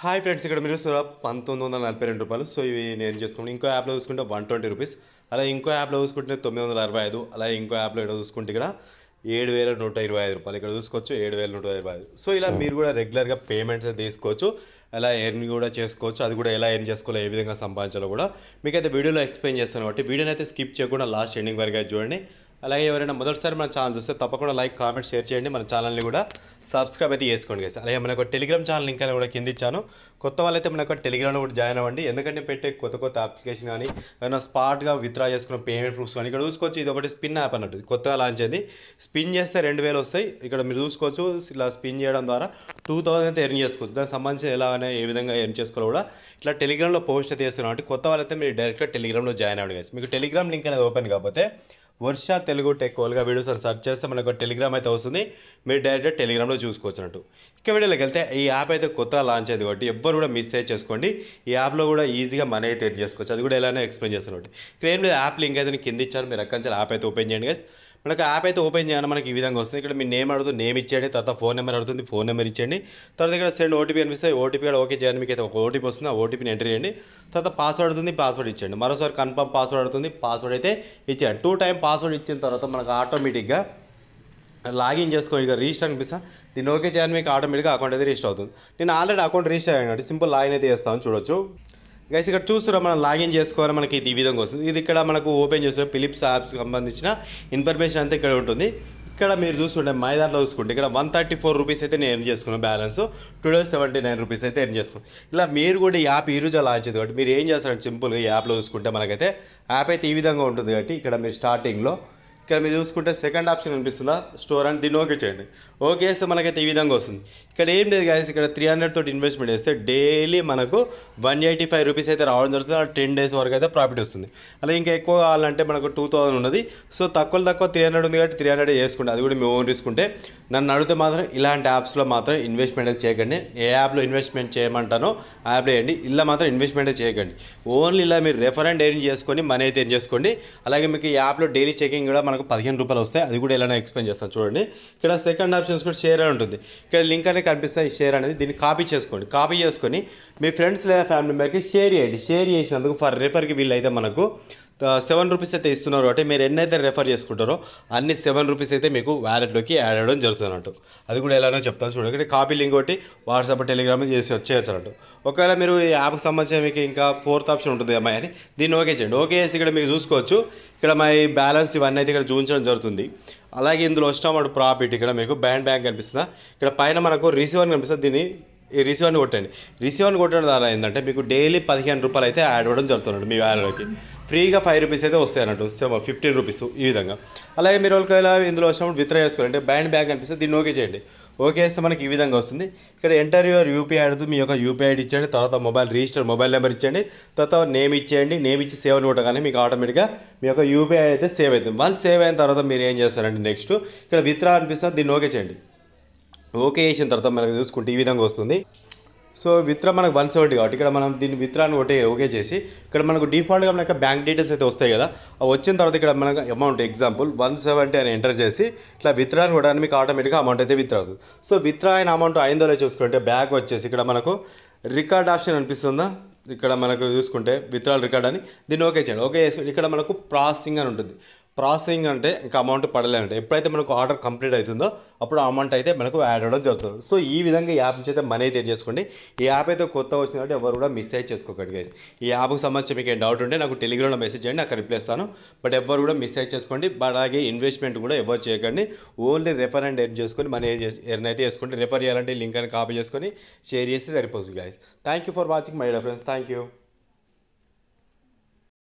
hi friends ఇక్కడ మీరు so పంతొమ్మిది వందల నలభై రెండు రూపాయలు సో ఇవి నేను చేసుకుంటాను ఇంకో యాప్లో చూసుకుంటే వన్ ట్వంటీ రూపీస్ అలా ఇంకో యాప్లో చూసుకుంటే తొమ్మిది వందల అరవై ఐదు అలా ఇంకో యాప్లో ఇక్కడ చూసుకుంటే ఇక్కడ ఏడు వేల నూట ఇరవై ఐదు రూపాయలు ఇక్కడ చూసుకోవచ్చు ఏడు వేల నూట ఇరవై ఐదు సో ఇలా మీరు కూడా రెగ్యులర్గా పేమెంట్స్ తీసుకోవచ్చు ఎలా ఎర్న్ కూడా చేసుకోవచ్చు అది కూడా ఎలా ఎర్న్ చేసుకోవాలి ఏ విధంగా సంపాదించాలో కూడా మీకైతే వీడియోలో ఎక్స్ప్లెయిన్ చేస్తాను కాబట్టి వీడియోని అయితే స్కిప్ చేయకుండా లాస్ట్ ఎండింగ్ వరకు చూడండి అలాగే ఎవరైనా మొదటిసారి మన ఛానల్ చూస్తే తప్పకుండా లైక్ కామెంట్ షేర్ చేయండి మన ఛానల్ని కూడా సబ్స్క్రైబ్ అయితే చేసుకోండి కదా అలాగే మనకు టెలిగ్రామ్ ఛానల్ లింక్ కూడా కింద ఇచ్చాను కొత్త వాళ్ళైతే మనకు టెలిగ్రామ్లో కూడా జాయిన్ అవ్వండి ఎందుకంటే పెట్టే కొత్త కొత్త అప్లికేషన్ కానీ ఏమైనా స్పాట్గా విత్డ్రా చేసుకున్న పేమెంట్ ప్రూఫ్స్ కానీ ఇక్కడ చూసుకోవచ్చు ఇది ఒకటి స్పిన్ యాప్ అన్నట్టు కొత్తగా లాంచ్ అయింది స్పిన్ చేస్తే రెండు వేలు వస్తాయి ఇక్కడ మీరు చూసుకోవచ్చు ఇలా స్పిన్ చేయడం ద్వారా టూ థౌసండ్ అయితే ఎర్న్ చేసుకోవచ్చు దానికి సంబంధించి ఎలాగైనా ఏ విధంగా ఎర్న్ చేసుకోవాలి కూడా ఇట్లా టెలిగ్రామ్లో పోస్ట్ అయితే చేస్తున్నాం అంటే కొత్త వాళ్ళైతే మీరు డైరెక్ట్గా టెలిగ్రామ్లో జాయిన్ అవ్వండి కదా మీకు టెలిగ్రామ్ లింక్ అనేది ఓపెన్ కాకపోతే వర్ష తెలుగు టెక్ ఓల్గా వీడియోస్ అని సర్చ్ చేస్తే మనకు టెలిగ్రామ్ అయితే వస్తుంది మీరు డైరెక్ట్గా టెలిగ్రామ్లో చూసుకోవచ్చినట్టు ఇంకా వీడియోలోకి వెళ్తే ఈ యాప్ అయితే కొత్త లాంచ్ అయింది కాబట్టి ఎవ్వరు కూడా మిస్ అయ్యి చేసుకోండి ఈ యాప్లో కూడా ఈజీగా మనీ అయితే ఎర్న్ చేసుకోవచ్చు అది కూడా ఎలానో ఎక్స్ప్లెయిన్ చేస్తున్నట్టు ఇక్కడ ఏం లేదు యాప్ లింక్ అయితే కింద ఇచ్చాను మీరు అక్కడి నుంచి యాప్ అయితే ఓపెన్ చేయండి గైస్ మనకు యాప్ అయితే ఓపెన్ చేయాలి మనకి ఈ విధంగా వస్తుంది ఇక్కడ మీ నేమ్ అడుగుతుంది నేమ్ ఇచ్చేయండి తర్వాత ఫోన్ నెంబర్ అడుగుతుంది ఫోన్ నెంబర్ ఇచ్చేయండి తర్వాత ఇక్కడ సెండ్ ఓటీపీ అనిపిస్తే ఓటీపీ కూడా ఓకే చేయండి మీకు అయితే ఒక ఓటీపీ వస్తుంది ఆ ఓటీపీని ఎంటర్ చేయండి తర్వాత పాస్వర్డ్ అవుతుంది పాస్వర్డ్ ఇచ్చేయండి మరోసారి కన్ఫర్మ్ పాస్వర్డ్ అవుతుంది పాస్వర్డ్ అయితే ఇచ్చేయండి టూ టైం పాస్వర్డ్ ఇచ్చిన తర్వాత మనకు ఆటోమేటిక్గా లాగిన్ చేసుకొని ఇక రిజిస్టర్ అనిపిస్తా నేను ఓకే చేయాలని మీకు ఆటోమేటిక్గా అకౌంట్ అయితే రిజిస్టర్ అవుతుంది నేను ఆల్రెడీ అకౌంట్ రిజిస్టర్ అయ్యాను సింపుల్ లాగిన్ అయితే చేస్తాను చూడొచ్చు గైస్ ఇక్కడ చూస్తున్నా మనం లాగిన్ చేసుకోవాలి మనకి ఇది ఈ విధంగా వస్తుంది ఇది ఇక్కడ మనకు ఓపెన్ చేసే ఫిలిప్స్ యాప్స్ సంబంధించిన ఇన్ఫర్మేషన్ అంతా ఇక్కడ ఉంటుంది ఇక్కడ మీరు చూస్తుంటే మైదాన్లో చూసుకుంటే ఇక్కడ వన్ థర్టీ ఫోర్ రూపీస్ అయితే నేను ఎర్న్ చేసుకున్నాను balance two days seventy nine rupees అయితే ఎర్న్ చేసుకున్నాను ఇలా మీరు కూడా ఈ యాప్ ఈ రోజు లాంచ్ అయింది కాబట్టి మీరు ఏం చేస్తారు సింపుల్గా ఈ యాప్లో చూసుకుంటే మనకైతే యాప్ అయితే ఈ విధంగా ఉంటుంది కాబట్టి ఇక్కడ మీరు స్టార్టింగ్లో ఇక్కడ మీరు చూసుకుంటే సెకండ్ ఆప్షన్ అనిపిస్తుందా స్టోర్ అని దీన్ని ఓకే చేయండి ఓకే సో మనకైతే ఈ విధంగా వస్తుంది ఇక్కడ ఏం లేదు కాదు ఇక్కడ త్రీ హండ్రెడ్ తోటి ఇన్వెస్ట్మెంట్ చేస్తే డైలీ మనకు వన్ ఎయిటీ ఫైవ్ రూపీస్ అయితే రావడం జరుగుతుంది అలా టెన్ డేస్ వరకు అయితే ప్రాఫిట్ వస్తుంది అలా ఇంకా ఎక్కువ కావాలంటే మనకు టూ థౌసండ్ ఉన్నది సో తక్కువ తక్కువ త్రీ హండ్రెడ్ ఉంది కాబట్టి త్రీ హండ్రెడ్ వేసుకుంటే అది కూడా మీ ఓన్ తీసుకుంటే నన్ను అడిగితే మాత్రం ఇలాంటి యాప్స్లో మాత్రం ఇన్వెస్ట్మెంట్ అయితే చేయకండి ఏ యాప్లో ఇన్వెస్ట్మెంట్ చేయమంటానో ఆ యాప్లో చేయండి ఇలా మాత్రం ఇన్వెస్ట్మెంట్ చేయకండి ఓన్లీ ఇలా మీరు రెఫరెంట్ ఎయిన్ చేసుకొని మనీ అయితే ఏం చేసుకోండి అలాగే మీకు ఈ యాప్లో డైలీ చెకింగ్ కూడా మనకు పదిహేను రూపాయలు వస్తాయి అది కూడా ఎలా ఎక్స్ప్లెయిన్ చేస్తాను చూడండి ఇక్కడ సెకండ్ ఆప్షన్ ఆప్షన్స్ కూడా షేర్ అని ఉంటుంది ఇక్కడ లింక్ అనేది కనిపిస్తాయి షేర్ అనేది దీన్ని కాపీ చేసుకోండి కాపీ చేసుకొని మీ ఫ్రెండ్స్ లేదా ఫ్యామిలీ మెంబర్కి షేర్ చేయండి షేర్ చేసినందుకు ఫర్ రేపర్కి వీళ్ళైతే మనకు సెవెన్ రూపీస్ అయితే ఇస్తున్నారు అంటే మీరు ఎన్నైతే రెఫర్ చేసుకుంటారో అన్ని సెవెన్ రూపీస్ అయితే మీకు వ్యాలెట్లోకి యాడ్ అవ్వడం జరుగుతుంది అన్నట్టు అది కూడా ఎలానో చెప్తాను చూడండి కాపీ లింక్ ఒకటి వాట్సాప్ టెలిగ్రామ్ చేసి వచ్చేయచ్చు అన్నట్టు ఒకవేళ మీరు ఈ యాప్కి సంబంధించిన మీకు ఇంకా ఫోర్త్ ఆప్షన్ ఉంటుంది అమ్మాయి అని దీన్ని ఓకే చేయండి ఓకే చేసి ఇక్కడ మీరు చూసుకోవచ్చు ఇక్కడ మై బ్యాలెన్స్ ఇవన్నీ అయితే ఇక్కడ చూపించడం జరుగుతుంది అలాగే ఇందులో వచ్చిన ప్రాఫిట్ ఇక్కడ మీకు బ్యాండ్ బ్యాంక్ కనిపిస్తుందా ఇక్కడ పైన మనకు రిసీవర్ కనిపిస్తుంది దీన్ని ఈ రిసీవ్ అని కొట్టండి రిసీవ్ అని కొట్టడం ద్వారా ఏంటంటే మీకు డైలీ పదిహేను రూపాయలు అయితే యాడ్ అవ్వడం జరుగుతున్నాడు మీ వ్యాలెట్లోకి ఫ్రీగా ఫైవ్ రూపీస్ అయితే వస్తాయి అన్నట్టు ఫిఫ్టీన్ రూపీస్ ఈ విధంగా అలాగే మీరు ఒకవేళ ఇందులో వచ్చినప్పుడు విత్డ్రా చేసుకోవాలంటే బ్యాండ్ బ్యాగ్ అనిపిస్తే దీన్ని ఓకే చేయండి ఓకే చేస్తే మనకి ఈ విధంగా వస్తుంది ఇక్కడ ఎంటర్ యువర్ యూపీఐ ఐడి మీ యొక్క యూపీఐ ఐడి ఇచ్చండి తర్వాత మొబైల్ రిజిస్టర్ మొబైల్ నెంబర్ ఇచ్చండి తర్వాత నేమ్ ఇచ్చేయండి నేమ్ ఇచ్చి సేవ్ అని కొట్టగానే మీకు ఆటోమేటిక్గా మీ యొక్క యూపీఐ అయితే సేవ్ అవుతుంది వాళ్ళు సేవ్ అయిన తర్వాత మీరు ఏం చేస్తారండి నెక్స్ట్ ఇక్కడ విత్డ్రా అనిపిస్తే దీన్ని ఓకే చేయండి ఓకే చేసిన తర్వాత మనకు చూసుకుంటే ఈ విధంగా వస్తుంది సో విత్రా మనకు వన్ సెవెంటీ కాబట్టి ఇక్కడ మనం దీన్ని విత్రాన్ని ఒకటే ఓకే చేసి ఇక్కడ మనకు డిఫాల్ట్గా మనకు బ్యాంక్ డీటెయిల్స్ అయితే వస్తాయి కదా వచ్చిన తర్వాత ఇక్కడ మనకు అమౌంట్ ఎగ్జాంపుల్ వన్ సెవెంటీ అని ఎంటర్ చేసి ఇట్లా విత్రాన్ని కూడా మీకు ఆటోమేటిక్గా అమౌంట్ అయితే విత్ అవుతుంది సో విత్రా అయిన అమౌంట్ అయిందో చూసుకుంటే బ్యాక్ వచ్చేసి ఇక్కడ మనకు రికార్డ్ ఆప్షన్ అనిపిస్తుందా ఇక్కడ మనకు చూసుకుంటే విత్రాల్ రికార్డ్ అని దీన్ని ఓకే చేయండి ఓకే ఇక్కడ మనకు ప్రాసెసింగ్ అని ఉంటుంది ప్రాసెసింగ్ అంటే ఇంకా అమౌంట్ పడలేదంటే ఎప్పుడైతే మనకు ఆర్డర్ కంప్లీట్ అవుతుందో అప్పుడు అమౌంట్ అయితే మనకు యాడ్ అవ్వడం జరుగుతుంది సో ఈ విధంగా ఈ యాప్ నుంచి అయితే మనీ అయితే చేసుకోండి ఈ యాప్ అయితే కొత్త కాబట్టి ఎవరు కూడా మిస్ అయితే చేసుకోకండి గైస్ ఈ యాప్కి సంబంధించి మీకు ఏం డౌట్ ఉంటే నాకు టెలిగ్రామ్లో మెసేజ్ చేయండి నాకు రిప్లై ఇస్తాను బట్ ఎవరు కూడా మిస్ అయితే చేసుకోండి బట్ అలాగే ఇన్వెస్ట్మెంట్ కూడా ఎవరు చేయకండి ఓన్లీ రెఫర్ అండ్ ఎర్న్ చేసుకొని మనీ ఎర్న్ అయితే చేసుకోండి రెఫర్ చేయాలంటే లింక్ అని కాపీ చేసుకొని షేర్ చేస్తే సరిపోతుంది guys thank you for watching my dear friends thank you